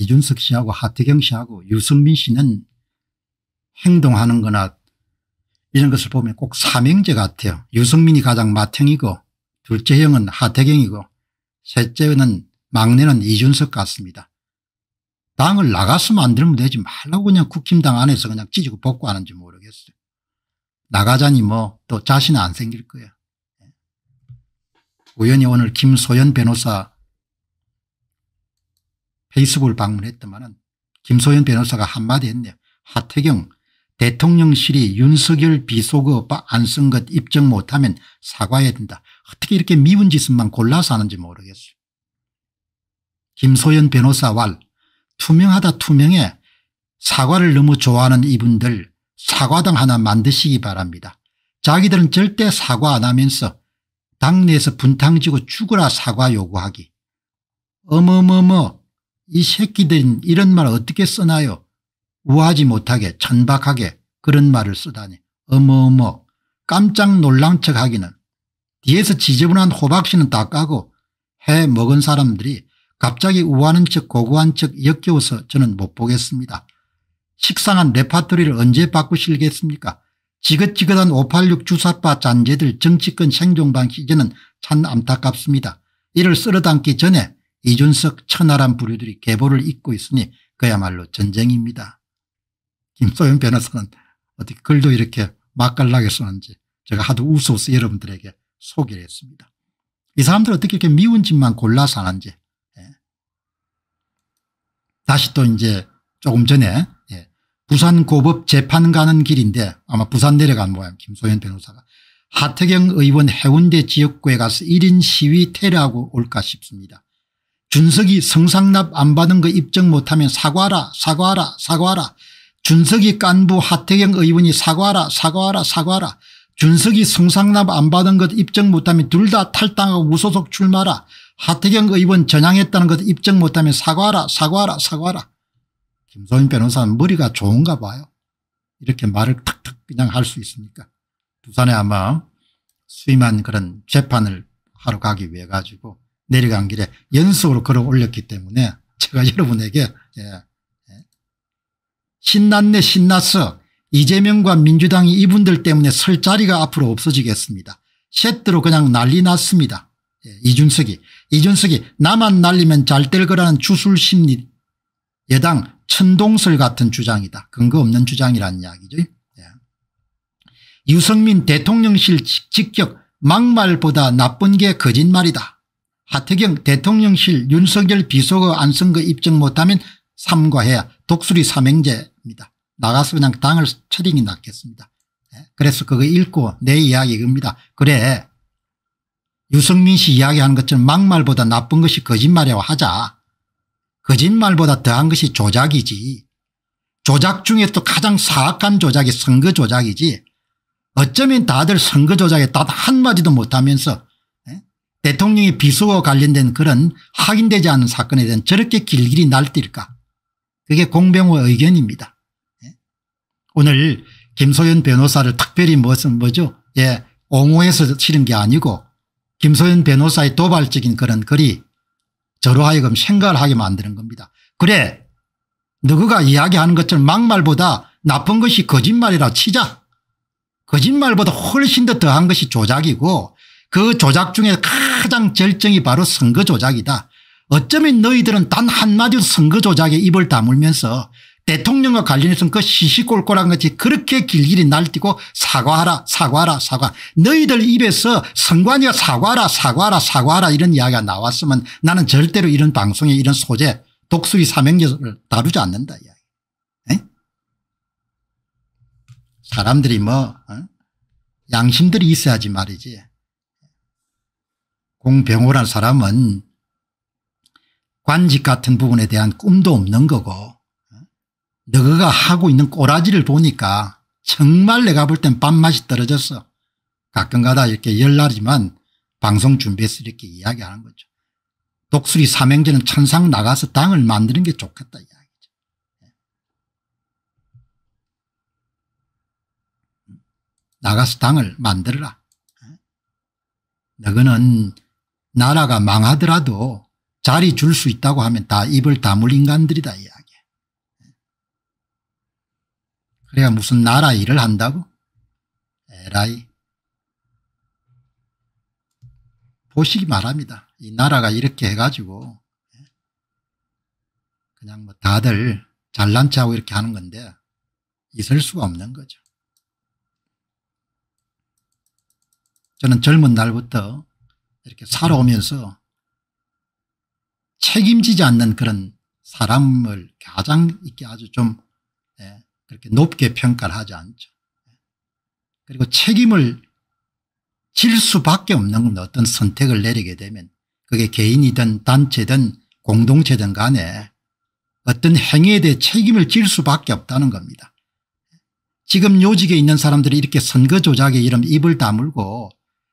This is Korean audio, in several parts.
이준석 씨하고 하태경 씨하고 유승민 씨는 행동하는 거나 이런 것을 보면 꼭 삼형제 같아요. 유승민이 가장 맏형이고 둘째 형은 하태경이고 셋째는 막내는 이준석 같습니다. 당을 나갔으면 안 들으면 되지 말라고 그냥 국힘당 안에서 그냥 찢고 벗고 하는지 모르겠어요. 나가자니 뭐 또자신안 생길 거예요. 예. 우연히 오늘 김소연 변호사 페이스북을 방문했더만은 김소연 변호사가 한마디 했네요. 하태경 대통령실이 윤석열 비속어 안 쓴 것 입증 못하면 사과해야 된다. 어떻게 이렇게 미운 짓만 골라서 하는지 모르겠어요. 김소연 변호사 와 투명하다 투명해 사과를 너무 좋아하는 이분들 사과당 하나 만드시기 바랍니다. 자기들은 절대 사과 안 하면서 당내에서 분탕지고 죽으라 사과 요구하기. 어머머머 이 새끼들은 이런 말 어떻게 쓰나요? 우하지 못하게 천박하게 그런 말을 쓰다니 어머어머 깜짝 놀란 척하기는 뒤에서 지저분한 호박씨는 다 까고 해 먹은 사람들이 갑자기 우하는 척 고고한 척 역겨워서 저는 못 보겠습니다. 식상한 레파토리를 언제 바꾸실겠습니까? 지긋지긋한 586 주사파 잔재들 정치권 생존 방식 이제는 참 안타깝습니다. 이를 쓸어담기 전에 이준석 천하란 부류들이 계보를 잇고 있으니 그야말로 전쟁입니다. 김소연 변호사는 어떻게 글도 이렇게 맛깔나게 쓰는지 제가 하도 웃어서 여러분들에게 소개를 했습니다. 이 사람들 어떻게 이렇게 미운 집만 골라 사는지 예. 다시 또 이제 조금 전에 예. 부산 고법 재판 가는 길인데 아마 부산 내려간 모양 김소연 변호사가 하태경 의원 해운대 지역구에 가서 1인 시위 테러하고 올까 싶습니다. 준석이 성상납 안 받은 거 입증 못하면 사과하라 사과하라 사과하라 준석이 간부 하태경 의원이 사과하라 사과하라 사과하라 준석이 성상납 안 받은 것 입증 못하면 둘 다 탈당하고 무소속 출마라 하태경 의원 전향했다는 것 입증 못하면 사과하라 사과하라 사과하라 김소인 변호사는 머리가 좋은가 봐요 이렇게 말을 탁탁 그냥 할 수 있습니까 부산에 아마 수임한 그런 재판을 하러 가기 위해 가지고 내려간 길에 연속으로 걸어 올렸기 때문에 제가 여러분에게 예, 예. 신났네 신났어 이재명과 민주당이 이분들 때문에 설 자리가 앞으로 없어지겠습니다. 셋트로 그냥 난리 났습니다. 예, 이준석이 이준석이 나만 날리면 잘 될 거라는 주술심리 여당 천동설 같은 주장이다. 근거 없는 주장이란 이야기죠. 예. 유성민 대통령실 직격 막말보다 나쁜 게 거짓말이다. 하태경 대통령실 윤석열 비속어 안쓴거 입증 못하면 삼과해야 독수리 삼행제입니다. 나가서 그냥 당을 처리이 났겠습니다. 예, 그래서 그거 읽고 내 이야기 입니다 그래 유승민 씨 이야기하는 것처럼 막말보다 나쁜 것이 거짓말이라고 하자. 거짓말보다 더한 것이 조작이지. 조작 중에 또 가장 사악한 조작이 선거 조작이지. 어쩌면 다들 선거 조작에 딱 한마디도 못하면서 대통령의 비서와 관련된 그런 확인되지 않은 사건에 대한 저렇게 길길이 날뛸까 그게 공병호의 의견입니다. 예. 오늘 김소연 변호사를 특별히 무슨 뭐죠 예 옹호해서 치는 게 아니고 김소연 변호사의 도발적인 그런 글이 저로 하여금 생각을 하게 만드는 겁니다. 그래 누구가 이야기하는 것처럼 막말보다 나쁜 것이 거짓말이라 치자. 거짓말보다 훨씬 더 더한 것이 조작이고 그 조작 중에 가장 절정이 바로 선거 조작이다. 어쩌면 너희들은 단 한마디로 선거 조작에 입을 다물면서 대통령과 관련해서는 그 시시꼴꼴한 것이 그렇게 길길이 날뛰고 사과하라 사과하라 사과 너희들 입에서 선관위가 사과하라 사과하라 사과하라 이런 이야기가 나왔으면 나는 절대로 이런 방송에 이런 소재 독수리 삼형제를 다루지 않는다 이야기. 사람들이 뭐 어? 양심들이 있어야지 말이지 공병호란 사람은 관직 같은 부분에 대한 꿈도 없는 거고 너가 하고 있는 꼬라지를 보니까 정말 내가 볼 땐 밥맛이 떨어졌어. 가끔가다 이렇게 열나지만 방송 준비해서 이렇게 이야기하는 거죠. 독수리 삼행제는 천상 나가서 당을 만드는 게 좋겠다 이야기죠. 나가서 당을 만들어라. 너는 나라가 망하더라도 자리 줄 수 있다고 하면 다 입을 다물 인간들이다 이야기. 그래야 무슨 나라 일을 한다고? 에라이. 보시기 말합니다. 이 나라가 이렇게 해가지고 예. 그냥 뭐 다들 잘난 체하고 이렇게 하는 건데 있을 수가 없는 거죠. 저는 젊은 날부터 이렇게 살아오면서 책임지지 않는 그런 사람을 가장 있게 아주 좀 예, 그렇게 높게 평가를 하지 않죠. 그리고 책임을 질 수밖에 없는 겁니다. 어떤 선택을 내리게 되면 그게 개인이든 단체든 공동체든 간에 어떤 행위에 대해 책임을 질 수밖에 없다는 겁니다. 지금 요직에 있는 사람들이 이렇게 선거 조작에 이름 입을 다물고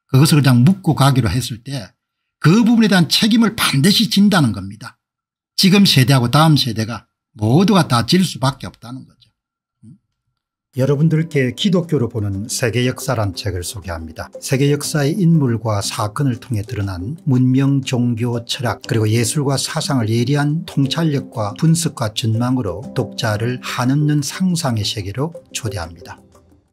그것을 그냥 묻고 가기로 했을 때 그 부분에 대한 책임을 반드시 진다는 겁니다. 지금 세대하고 다음 세대가 모두가 다 질 수밖에 없다는 거죠. 여러분들께 기독교로 보는 세계 역사란 책을 소개합니다. 세계 역사의 인물과 사건을 통해 드러난 문명, 종교, 철학 그리고 예술과 사상을 예리한 통찰력과 분석과 전망으로 독자를 한없는 상상의 세계로 초대합니다.